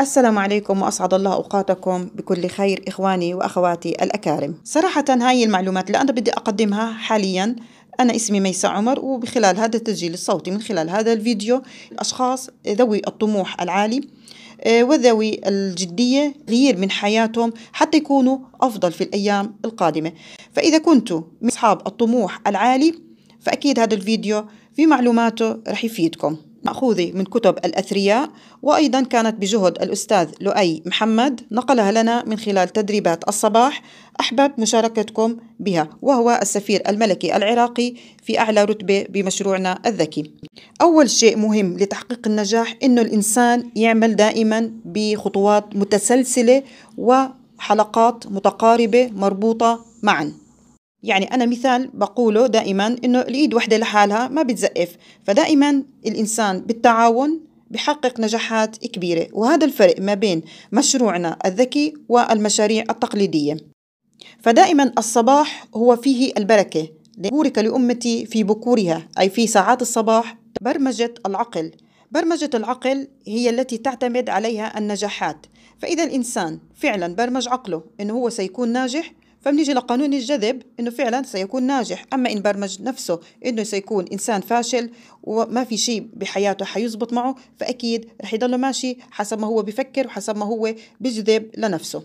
السلام عليكم وأسعد الله أوقاتكم بكل خير إخواني وأخواتي الأكارم صراحة هاي المعلومات اللي أنا بدي أقدمها حالياً أنا اسمي ميساء عمر وبخلال هذا التسجيل الصوتي من خلال هذا الفيديو الأشخاص ذوي الطموح العالي آه، وذوي الجدية غير من حياتهم حتى يكونوا أفضل في الأيام القادمة فإذا كنتوا من أصحاب الطموح العالي فأكيد هذا الفيديو في معلوماته رح يفيدكم مأخوذة من كتب الأثرياء وأيضا كانت بجهد الأستاذ لؤي محمد نقلها لنا من خلال تدريبات الصباح أحببت مشاركتكم بها وهو السفير الملكي العراقي في أعلى رتبة بمشروعنا الذكي أول شيء مهم لتحقيق النجاح أنه الإنسان يعمل دائما بخطوات متسلسلة وحلقات متقاربة مربوطة معاً يعني أنا مثال بقوله دائما إنه الإيد وحدة لحالها ما بتزقف فدائما الإنسان بالتعاون بحقق نجاحات كبيرة وهذا الفرق ما بين مشروعنا الذكي والمشاريع التقليدية فدائما الصباح هو فيه البركة بورك لأمتي في بكورها أي في ساعات الصباح برمجة العقل برمجة العقل هي التي تعتمد عليها النجاحات فإذا الإنسان فعلا برمج عقله أنه هو سيكون ناجح فبنيجي لقانون الجذب انه فعلا سيكون ناجح اما ان برمج نفسه انه سيكون انسان فاشل وما في شيء بحياته حيزبط معه فاكيد رح يضله ماشي حسب ما هو بفكر وحسب ما هو بجذب لنفسه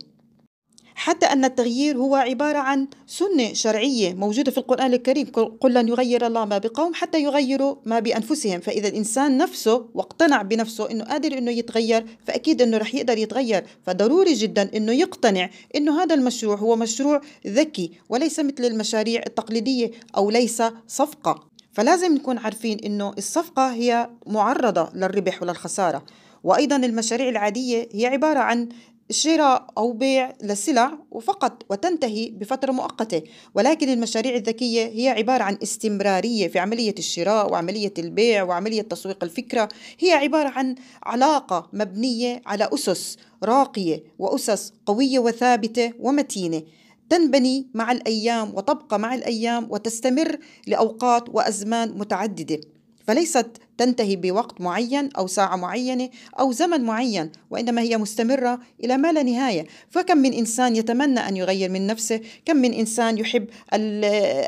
حتى أن التغيير هو عبارة عن سنة شرعية موجودة في القرآن الكريم قل لن يغير الله ما بقوم حتى يغيروا ما بأنفسهم فإذا الإنسان نفسه واقتنع بنفسه أنه قادر أنه يتغير فأكيد أنه رح يقدر يتغير فضروري جدا أنه يقتنع أنه هذا المشروع هو مشروع ذكي وليس مثل المشاريع التقليدية أو ليس صفقة فلازم نكون عارفين أنه الصفقة هي معرضة للربح وللخسارة وأيضا المشاريع العادية هي عبارة عن شراء أو بيع لسلع وفقط وتنتهي بفترة مؤقتة ولكن المشاريع الذكية هي عبارة عن استمرارية في عملية الشراء وعملية البيع وعملية تسويق الفكرة هي عبارة عن علاقة مبنية على أسس راقية وأسس قوية وثابتة ومتينة تنبني مع الأيام وتبقى مع الأيام وتستمر لأوقات وأزمان متعددة فليست تنتهي بوقت معين أو ساعة معينة أو زمن معين وإنما هي مستمرة إلى ما لا نهاية فكم من إنسان يتمنى أن يغير من نفسه كم من إنسان يحب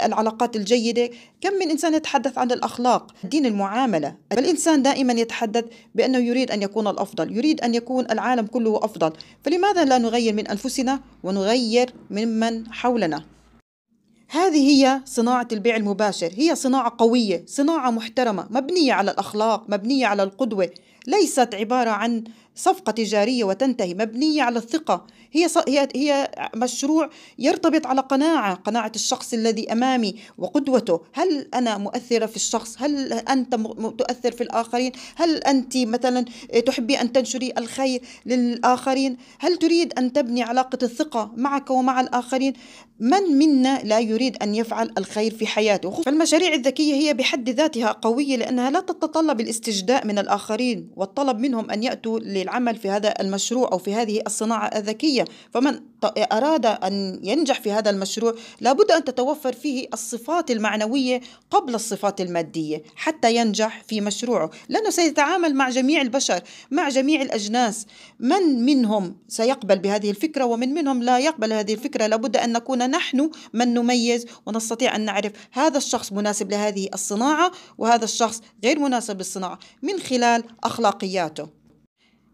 العلاقات الجيدة كم من إنسان يتحدث عن الأخلاق دين المعاملة فالإنسان دائما يتحدث بأنه يريد أن يكون الأفضل يريد أن يكون العالم كله أفضل فلماذا لا نغير من أنفسنا ونغير ممن حولنا هذه هي صناعة البيع المباشر هي صناعة قوية صناعة محترمة مبنية على الأخلاق مبنية على القدوة ليست عبارة عن صفقة تجارية وتنتهي مبنية على الثقة هي هي هي مشروع يرتبط على قناعة، قناعة الشخص الذي أمامي وقدوته، هل أنا مؤثرة في الشخص؟ هل أنت تؤثر في الآخرين؟ هل أنت مثلا تحبي أن تنشري الخير للآخرين؟ هل تريد أن تبني علاقة الثقة معك ومع الآخرين؟ من منا لا يريد أن يفعل الخير في حياته؟ فالمشاريع الذكية هي بحد ذاتها قوية لأنها لا تتطلب الاستجداء من الآخرين والطلب منهم أن يأتوا العمل في هذا المشروع أو في هذه الصناعة الذكية فمن أراد أن ينجح في هذا المشروع لابد أن تتوفر فيه الصفات المعنوية قبل الصفات المادية حتى ينجح في مشروعه لأنه سيتعامل مع جميع البشر مع جميع الأجناس من منهم سيقبل بهذه الفكرة ومن منهم لا يقبل هذه الفكرة لابد أن نكون نحن من نميز ونستطيع أن نعرف هذا الشخص مناسب لهذه الصناعة وهذا الشخص غير مناسب للصناعة من خلال أخلاقياته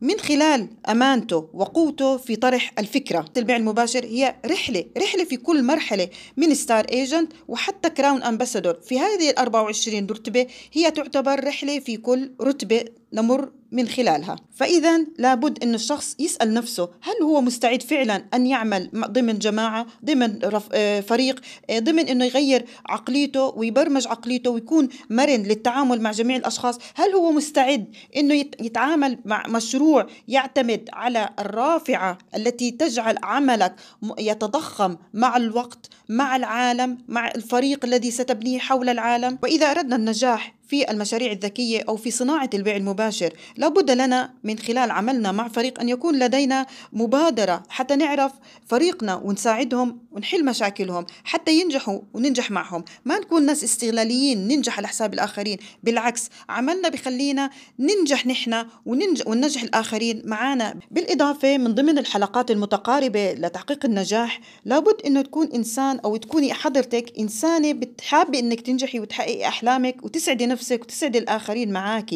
من خلال أمانته وقوته في طرح الفكرة البيع المباشر هي رحلة رحلة في كل مرحلة من ستار ايجنت وحتى كراون امباسادور في هذه ال 24 رتبة هي تعتبر رحلة في كل رتبة نمر من خلالها فإذا لابد أن الشخص يسأل نفسه هل هو مستعد فعلا أن يعمل ضمن جماعة ضمن آه، فريق آه، ضمن أنه يغير عقليته ويبرمج عقليته ويكون مرن للتعامل مع جميع الأشخاص هل هو مستعد أنه يتعامل مع مشروع يعتمد على الرافعة التي تجعل عملك يتضخم مع الوقت مع العالم مع الفريق الذي ستبنيه حول العالم وإذا أردنا النجاح في المشاريع الذكية أو في صناعة البيع المباشر لابد لنا من خلال عملنا مع فريق أن يكون لدينا مبادرة حتى نعرف فريقنا ونساعدهم ونحل مشاكلهم حتى ينجحوا وننجح معهم ما نكون ناس استغلاليين ننجح على حساب الآخرين بالعكس عملنا بخلينا ننجح نحن وننجح, وننجح الآخرين معنا بالإضافة من ضمن الحلقات المتقاربة لتحقيق النجاح لابد أنه تكون إنسان أو تكوني حضرتك إنسانة بتحابي أنك تنجحي وتحققي أحلامك وتسعدي نفسك نفسك وتسعد الآخرين معك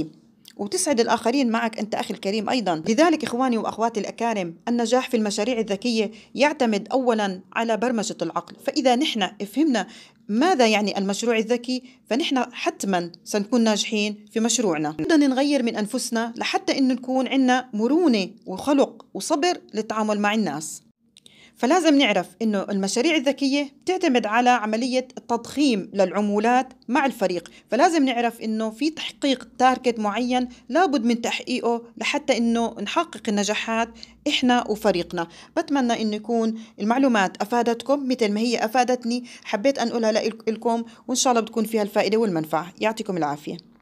وتسعد الآخرين معك أنت أخي الكريم أيضا لذلك إخواني وأخواتي الأكارم النجاح في المشاريع الذكية يعتمد أولا على برمجة العقل فإذا نحن فهمنا ماذا يعني المشروع الذكي فنحن حتما سنكون ناجحين في مشروعنا بدنا نغير من أنفسنا لحتى أن نكون عندنا مرونة وخلق وصبر للتعامل مع الناس فلازم نعرف انه المشاريع الذكيه بتعتمد على عمليه التضخيم للعمولات مع الفريق فلازم نعرف انه في تحقيق تاركت معين لابد من تحقيقه لحتى انه نحقق النجاحات احنا وفريقنا بتمنى انه يكون المعلومات افادتكم مثل ما هي افادتني حبيت انقلها لكم وان شاء الله بتكون فيها الفائده والمنفعه يعطيكم العافيه